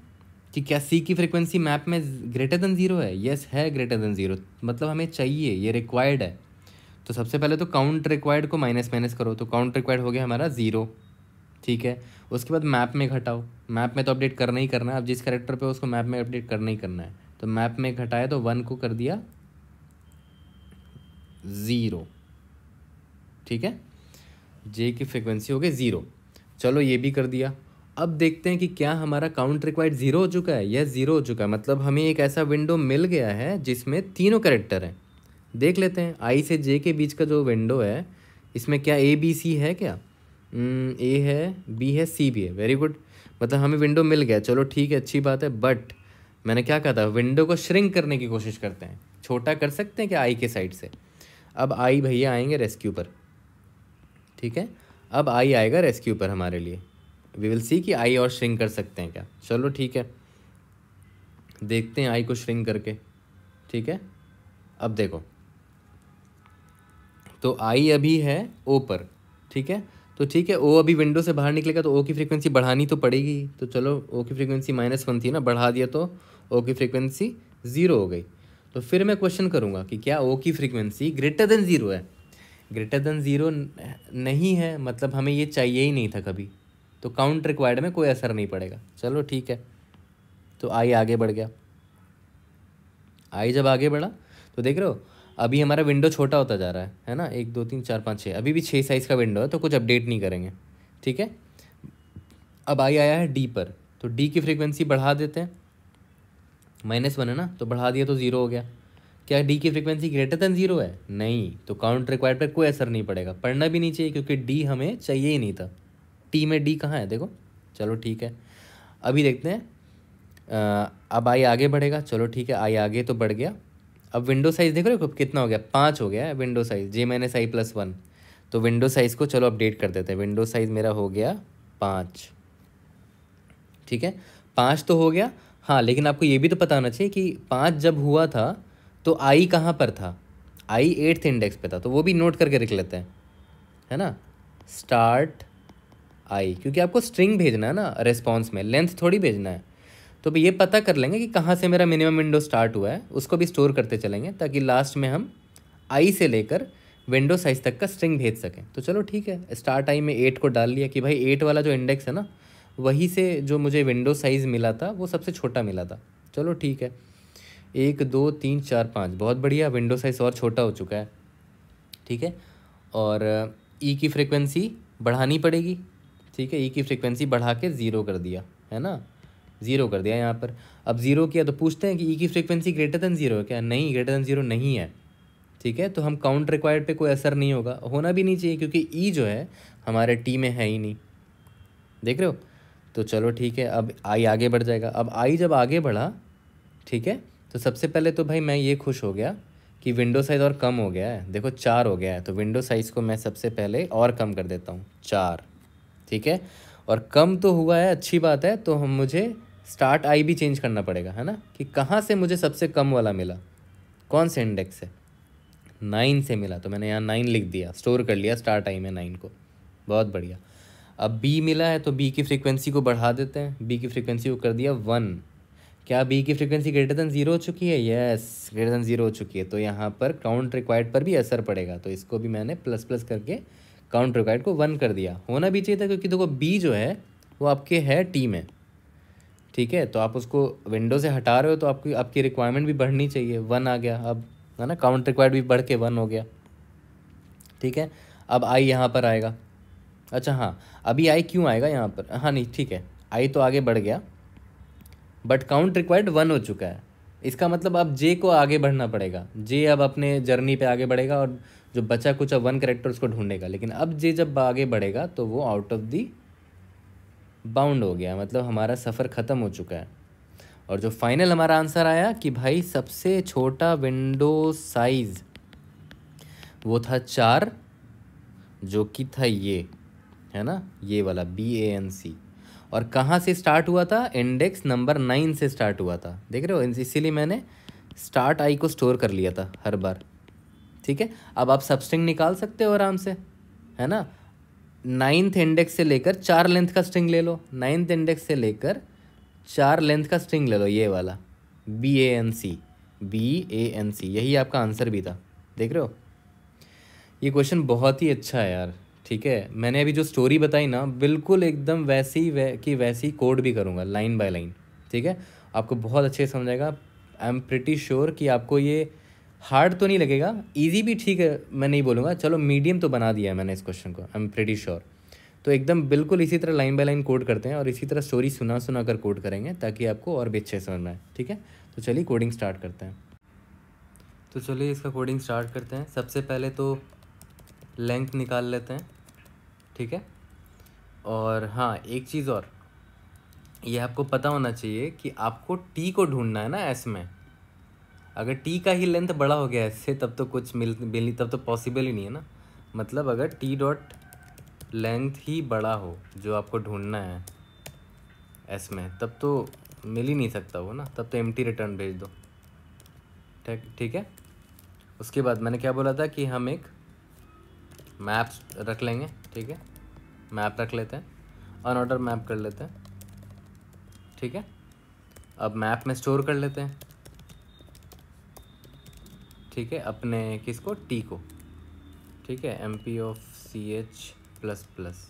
कि क्या सी की फ्रिक्वेंसी मैप में ग्रेटर देन ज़ीरो है यस है ग्रेटर देन ज़ीरो मतलब हमें चाहिए ये रिक्वायर्ड है तो सबसे पहले तो काउंट रिक्वायर्ड को माइनस माइनस करो तो काउंट रिक्वायर्ड हो गया हमारा ज़ीरो ठीक है उसके बाद मैप में घटाओ मैप में तो अपडेट करना ही करना है अब जिस करेक्टर पे उसको मैप में अपडेट करना ही करना है तो मैप में घटाया तो वन को कर दिया ज़ीरो ठीक है जे की फ्रिक्वेंसी हो गई ज़ीरो चलो ये भी कर दिया अब देखते हैं कि क्या हमारा काउंट रिक्वायर्ड ज़ीरो हो चुका है या ज़ीरो हो चुका है मतलब हमें एक ऐसा विंडो मिल गया है जिसमें तीनों करेक्टर हैं देख लेते हैं आई से जे के बीच का जो विंडो है इसमें क्या ए बी सी है क्या ए hmm, है बी है सी भी है वेरी गुड मतलब हमें विंडो मिल गया चलो ठीक है अच्छी बात है बट मैंने क्या कहा था विंडो को श्रिंक करने की कोशिश करते हैं छोटा कर सकते हैं क्या आई के साइड से अब आई भैया आएंगे रेस्क्यू पर ठीक है अब आई आएगा रेस्क्यू पर हमारे लिए वी विल सी कि आई और श्रिंक कर सकते हैं क्या चलो ठीक है देखते हैं आई को श्रिंक करके ठीक है अब देखो तो आई अभी है ओ पर ठीक है तो ठीक है ओ अभी विंडो से बाहर निकलेगा तो ओ की फ्रीक्वेंसी बढ़ानी तो पड़ेगी तो चलो ओ की फ्रीक्वेंसी माइनस वन थी ना बढ़ा दिया तो ओ की फ्रीक्वेंसी ज़ीरो हो गई तो फिर मैं क्वेश्चन करूँगा कि क्या ओ की फ्रीक्वेंसी ग्रेटर देन ज़ीरो है ग्रेटर देन ज़ीरो नहीं है मतलब हमें ये चाहिए ही नहीं था कभी तो काउंट रिक्वायर्ड में कोई असर नहीं पड़ेगा चलो ठीक है तो आई आगे बढ़ गया आई जब आगे बढ़ा तो देख रहे हो अभी हमारा विंडो छोटा होता जा रहा है है ना एक दो तीन चार पाँच छः अभी भी छः साइज़ का विंडो है तो कुछ अपडेट नहीं करेंगे ठीक है अब आई आया है डी पर तो डी की फ्रिक्वेंसी बढ़ा देते हैं माइनस वन है ना तो बढ़ा दिया तो ज़ीरो हो गया क्या डी की फ्रिक्वेंसी ग्रेटर देन जीरो है नहीं तो काउंट रिक्वायर्ड पर कोई असर नहीं पड़ेगा पढ़ना भी नहीं चाहिए क्योंकि डी हमें चाहिए ही नहीं था टी में डी कहाँ है देखो चलो ठीक है अभी देखते हैं आ, अब आई आगे बढ़ेगा चलो ठीक है आई आगे तो बढ़ गया अब विंडो साइज़ देख रहे हो कितना हो गया पाँच हो गया है window size J minus I plus one तो विंडो साइज़ को चलो अपडेट कर देते हैं विंडो साइज़ मेरा हो गया पाँच ठीक है पाँच तो हो गया हाँ लेकिन आपको ये भी तो पता होना चाहिए कि पाँच जब हुआ था तो आई कहाँ पर था आई एट्थ इंडेक्स पे था तो वो भी नोट करके रख लेते हैं है ना स्टार्ट आई क्योंकि आपको स्ट्रिंग भेजना है ना रेस्पॉन्स में लेंथ थोड़ी भेजना है तो भी ये पता कर लेंगे कि कहाँ से मेरा मिनिमम विंडो स्टार्ट हुआ है उसको भी स्टोर करते चलेंगे ताकि लास्ट में हम आई से लेकर विंडो साइज तक का स्ट्रिंग भेज सकें तो चलो ठीक है स्टार्ट आई में एट को डाल लिया कि भाई एट वाला जो इंडेक्स है ना वहीं से जो मुझे विंडो साइज़ मिला था वो सबसे छोटा मिला था चलो ठीक है एक दो तीन चार पाँच बहुत बढ़िया विंडो साइज़ और छोटा हो चुका है ठीक है और ई e की फ्रिक्वेंसी बढ़ानी पड़ेगी ठीक है ई e की फ्रिक्वेंसी बढ़ा के ज़ीरो कर दिया है ना ज़ीरो कर दिया यहाँ पर अब ज़ीरो किया तो पूछते हैं कि ई e की फ्रिक्वेंसी ग्रेटर देन ज़ीरो है क्या नहीं ग्रेटर देन ज़ीरो नहीं है ठीक है तो हम काउंट रिक्वायर्ड पे कोई असर नहीं होगा होना भी नहीं चाहिए क्योंकि ई जो है हमारे टी में है ही नहीं देख रहे हो तो चलो ठीक है अब आई आगे बढ़ जाएगा अब आई जब आगे बढ़ा ठीक है तो सबसे पहले तो भाई मैं ये खुश हो गया कि विंडो साइज़ और कम हो गया है देखो चार हो गया है तो विंडो साइज़ को मैं सबसे पहले और कम कर देता हूँ चार ठीक है और कम तो हुआ है अच्छी बात है तो हम मुझे स्टार्ट आई भी चेंज करना पड़ेगा है ना कि कहाँ से मुझे सबसे कम वाला मिला कौन से इंडेक्स है नाइन से मिला तो मैंने यहाँ नाइन लिख दिया स्टोर कर लिया स्टार्ट आई में नाइन को बहुत बढ़िया अब बी मिला है तो बी की फ्रीक्वेंसी को बढ़ा देते हैं बी की फ्रीक्वेंसी को कर दिया वन क्या बी की फ्रीक्वेंसी ग्रेटर देन जीरो हो चुकी है यस ग्रेटर देन जीरो हो चुकी है तो यहाँ पर काउंट रिक्वायर्ड पर भी असर पड़ेगा तो इसको भी मैंने प्लस प्लस करके काउंट रिक्वायर्ड को वन कर दिया होना भी चाहिए था क्योंकि देखो बी जो है वो आपके है टी में ठीक है तो आप उसको विंडो से हटा रहे हो तो आपकी आपकी रिक्वायरमेंट भी बढ़नी चाहिए वन आ गया अब है ना काउंट रिक्वायर्ड भी बढ़ के वन हो गया ठीक है अब आई यहाँ पर आएगा अच्छा हाँ अभी आई क्यों आएगा यहाँ पर हाँ नहीं ठीक है आई तो आगे बढ़ गया बट काउंट रिक्वायर्ड वन हो चुका है इसका मतलब अब जे को आगे बढ़ना पड़ेगा जे अब अपने जर्नी पे आगे बढ़ेगा और जो बचा कुछ अब वन करेक्टर उसको ढूंढेगा लेकिन अब जे जब आगे बढ़ेगा तो वो आउट ऑफ दी बाउंड हो गया मतलब हमारा सफ़र ख़त्म हो चुका है और जो फाइनल हमारा आंसर आया कि भाई सबसे छोटा विंडो साइज़ वो था चार जो कि था ये है ना ये वाला बी ए एन सी और कहाँ से स्टार्ट हुआ था इंडेक्स नंबर नाइन से स्टार्ट हुआ था देख रहे हो इसीलिए मैंने स्टार्ट आई को स्टोर कर लिया था हर बार ठीक है अब आप सबस्ट्रिंग निकाल सकते हो आराम से है ना नाइन्थ इंडेक्स से लेकर चार लेंथ का स्ट्रिंग ले लो नाइन्थ इंडेक्स से लेकर चार लेंथ का स्ट्रिंग ले लो ये वाला B A N C B A N C यही आपका आंसर भी था देख रहे हो ये क्वेश्चन बहुत ही अच्छा है यार ठीक है मैंने अभी जो स्टोरी बताई ना बिल्कुल एकदम वैसी वै की वैसी कोड भी करूँगा लाइन बाय लाइन ठीक है आपको बहुत अच्छे से समझेगा आई एम प्रिटी श्योर कि आपको ये हार्ड तो नहीं लगेगा ईजी भी ठीक है मैं नहीं बोलूँगा चलो मीडियम तो बना दिया है मैंने इस क्वेश्चन को आई एम प्रिटी श्योर तो एकदम बिल्कुल इसी तरह लाइन बाय लाइन कोड करते हैं और इसी तरह स्टोरी सुना सुना कर कोड करेंगे ताकि आपको और भी अच्छे समझ आए ठीक है तो चलिए कोडिंग स्टार्ट करते हैं तो चलिए इसका कोडिंग स्टार्ट करते हैं सबसे पहले तो लेंथ निकाल लेते हैं ठीक है और हाँ एक चीज़ और ये आपको पता होना चाहिए कि आपको टी को ढूंढना है ना एस में अगर टी का ही लेंथ बड़ा हो गया से तब तो कुछ मिल मिल तब तो पॉसिबल ही नहीं है ना मतलब अगर टी डॉट लेंथ ही बड़ा हो जो आपको ढूंढना है एस में तब तो मिल ही नहीं सकता वो ना तब तो एम रिटर्न भेज दो ठीक ठीक है उसके बाद मैंने क्या बोला था कि हम एक मैप्स रख लेंगे ठीक है मैप रख लेते हैं अन ऑर्डर मैप कर लेते हैं ठीक है अब मैप में स्टोर कर लेते हैं ठीक है अपने किसको टी को ठीक है M P of C H plus plus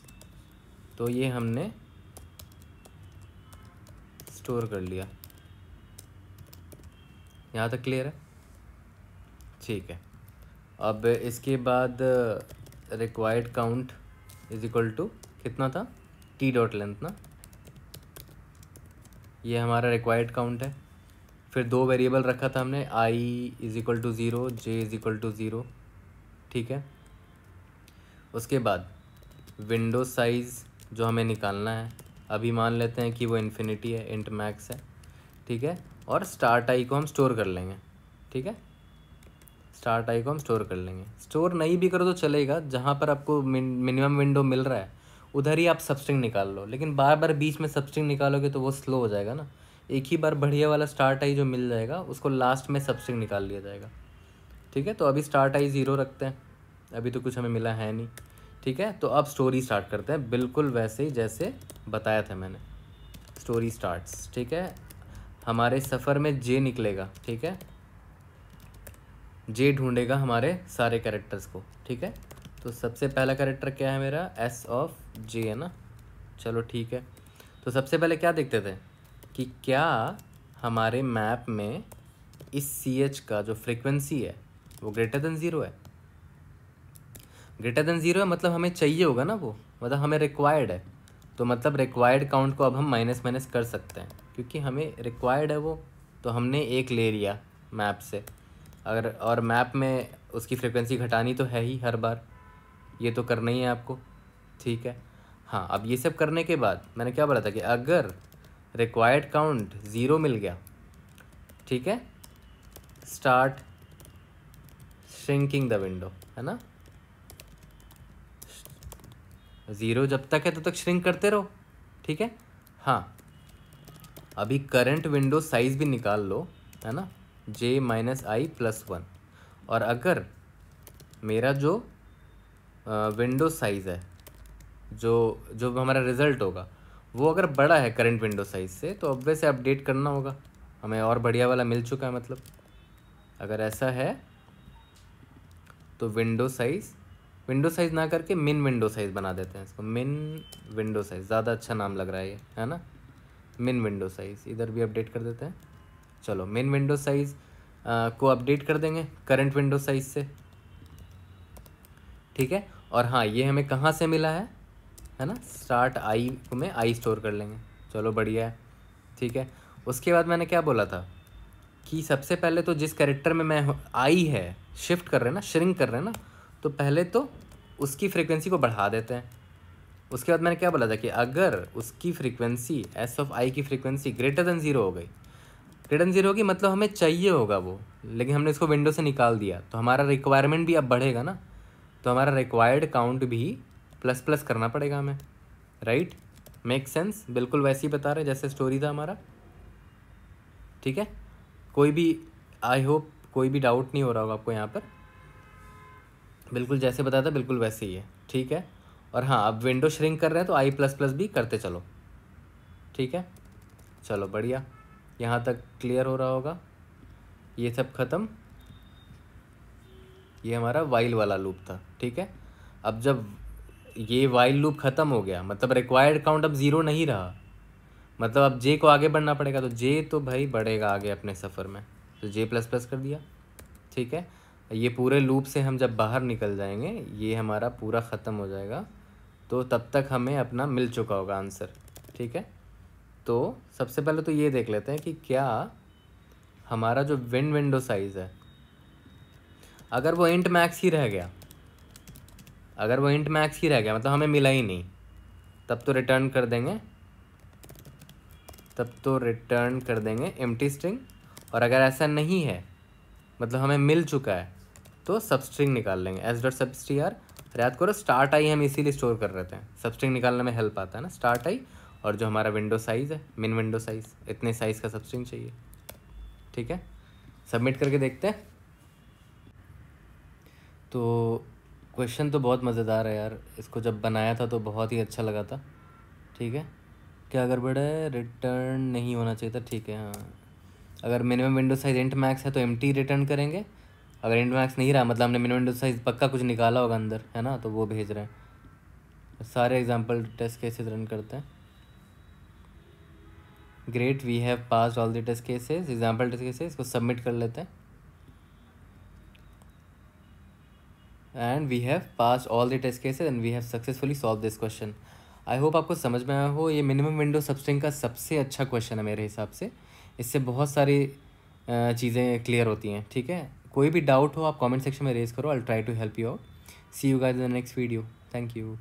तो ये हमने स्टोर कर लिया यहाँ तक क्लियर है ठीक है अब इसके बाद required count is equal to कितना था टी डॉट लेंथ ना ये हमारा रिक्वायर्ड काउंट है फिर दो वेरिएबल रखा था हमने I is equal to zero J is equal to zero ठीक है उसके बाद विंडो साइज़ जो हमें निकालना है अभी मान लेते हैं कि वो इन्फिनिटी है इंट मैक्स है ठीक है और स्टार्ट आई को हम स्टोर कर लेंगे ठीक है स्टार्ट आई को हम स्टोर कर लेंगे स्टोर नहीं भी करो तो चलेगा जहाँ पर आपको मिनिमम विंडो मिल रहा है उधर ही आप सबस्ट्रिंग निकाल लो लेकिन बार बार बीच में सबस्ट्रिंग निकालोगे तो वो स्लो हो जाएगा ना एक ही बार बढ़िया वाला स्टार्ट आई जो मिल जाएगा उसको लास्ट में सबस्ट्रिंग निकाल लिया जाएगा ठीक है तो अभी स्टार्ट आई ज़ीरो रखते हैं अभी तो कुछ हमें मिला है नहीं ठीक है तो अब स्टोरी स्टार्ट करते हैं बिल्कुल वैसे ही जैसे बताया था मैंने स्टोरी स्टार्ट्स ठीक है हमारे सफ़र में जे निकलेगा ठीक है जे ढूंढेगा हमारे सारे कैरेक्टर्स को ठीक है तो सबसे पहला कैरेक्टर क्या है मेरा एस ऑफ जे है ना चलो ठीक है तो सबसे पहले क्या देखते थे कि क्या हमारे मैप में इस सी एच का जो फ्रिक्वेंसी है वो ग्रेटर देन ज़ीरो है ग्रेटर देन ज़ीरो है मतलब हमें चाहिए होगा ना वो मतलब हमें रिक्वायर्ड है तो मतलब रिक्वायर्ड काउंट को अब हम माइनस माइनस कर सकते हैं क्योंकि हमें रिक्वायर्ड है वो तो हमने एक ले लिया मैप से अगर और मैप में उसकी फ्रिक्वेंसी घटानी तो है ही हर बार ये तो करना ही है आपको ठीक है हाँ अब ये सब करने के बाद मैंने क्या बोला था कि अगर रिक्वायर्ड काउंट ज़ीरो मिल गया ठीक है स्टार्ट श्रिंकिंग द विंडो है ना ज़ीरो जब तक है तब तो तक श्रिंक करते रहो ठीक है हाँ अभी करंट विंडो साइज़ भी निकाल लो है ना J minus I plus one और अगर मेरा जो विंडो साइज़ है जो जो हमारा रिज़ल्ट होगा वो अगर बड़ा है करंट विंडो साइज़ से तो अब वैसे अपडेट करना होगा हमें और बढ़िया वाला मिल चुका है मतलब अगर ऐसा है तो विंडो साइज़ विंडो साइज़ ना करके मिन विंडो साइज़ बना देते हैं इसको मिन विंडो साइज़ ज़्यादा अच्छा नाम लग रहा है ये है ना मिन विंडो साइज़ इधर भी अपडेट कर देते हैं चलो मेन विंडो साइज़ को अपडेट कर देंगे करंट विंडो साइज़ से ठीक है और हाँ ये हमें कहाँ से मिला है है ना स्टार्ट आई में आई स्टोर कर लेंगे चलो बढ़िया है ठीक है उसके बाद मैंने क्या बोला था कि सबसे पहले तो जिस कैरेक्टर में मैं आई है शिफ्ट कर रहे हैं ना श्रिंक कर रहे हैं ना तो पहले तो उसकी फ्रीक्वेंसी को बढ़ा देते हैं उसके बाद मैंने क्या बोला था कि अगर उसकी फ्रीक्वेंसी एस ऑफ आई की फ्रीक्वेंसी ग्रेटर देन ज़ीरो हो गई रिटर्न ज़ीरो की मतलब हमें चाहिए होगा वो लेकिन हमने इसको विंडो से निकाल दिया तो हमारा रिक्वायरमेंट भी अब बढ़ेगा ना तो हमारा रिक्वायर्ड काउंट भी प्लस प्लस करना पड़ेगा हमें राइट मेक सेंस बिल्कुल वैसे ही बता रहे जैसे स्टोरी था हमारा ठीक है कोई भी आई होप कोई भी डाउट नहीं हो रहा होगा आपको यहाँ पर बिल्कुल जैसे बताया था बिल्कुल वैसे ही है ठीक है और हाँ अब विंडो श्रिंक कर रहे हैं तो आई प्लस प्लस भी करते चलो ठीक है चलो बढ़िया यहाँ तक क्लियर हो रहा होगा ये सब ख़त्म ये हमारा वाइल वाला लूप था ठीक है अब जब ये वाइल लूप ख़त्म हो गया मतलब रिक्वायर्ड काउंट अब ज़ीरो नहीं रहा मतलब अब जे को आगे बढ़ना पड़ेगा तो जे तो भाई बढ़ेगा आगे अपने सफ़र में तो जे प्लस प्लस कर दिया ठीक है ये पूरे लूप से हम जब बाहर निकल जाएंगे ये हमारा पूरा ख़त्म हो जाएगा तो तब तक हमें अपना मिल चुका होगा आंसर ठीक है तो सबसे पहले तो ये देख लेते हैं कि क्या हमारा जो विंड विंडो साइज़ है अगर वो इंट मैक्स ही रह गया अगर वो इंट मैक्स ही रह गया मतलब हमें मिला ही नहीं तब तो रिटर्न कर देंगे तब तो रिटर्न कर देंगे एम स्ट्रिंग और अगर ऐसा नहीं है मतलब हमें मिल चुका है तो सब स्ट्रिंग निकाल लेंगे एस डॉट सब स्ट्री आर याद करो स्टार्ट आई हम इसीलिए स्टोर कर रहे थे सब स्ट्रिंग निकालने में हेल्प आता है ना स्टार्ट आई और जो हमारा विंडो साइज़ है मिन विंडो साइज़ इतने साइज़ का सबस्ट्रिंग चाहिए ठीक है सबमिट करके देखते हैं तो क्वेश्चन तो बहुत मज़ेदार है यार इसको जब बनाया था तो बहुत ही अच्छा लगा था ठीक है क्या गड़बड़ है रिटर्न नहीं होना चाहिए था ठीक है हाँ अगर minimum window size int max है तो एम रिटर्न करेंगे अगर इंट मैक्स नहीं रहा मतलब हमने मिनिमम विंडो साइज़ पक्का कुछ निकाला होगा अंदर है ना तो वो भेज रहे हैं सारे एग्जाम्पल टेस्ट कैसे रन करते हैं great we have pass all the test cases example test cases इसको सबमिट कर लेते हैं and we have pass all the test cases and we have successfully solve this question I hope आपको समझ में आया हो ये मिनिमम विंडो सबस्ट्रिंग का सबसे अच्छा क्वेश्चन है मेरे हिसाब से इससे बहुत सारी चीज़ें क्लियर होती हैं ठीक है कोई भी डाउट हो आप कमेंट सेक्शन में रेज करो I try to help you out see you guys in the next video thank you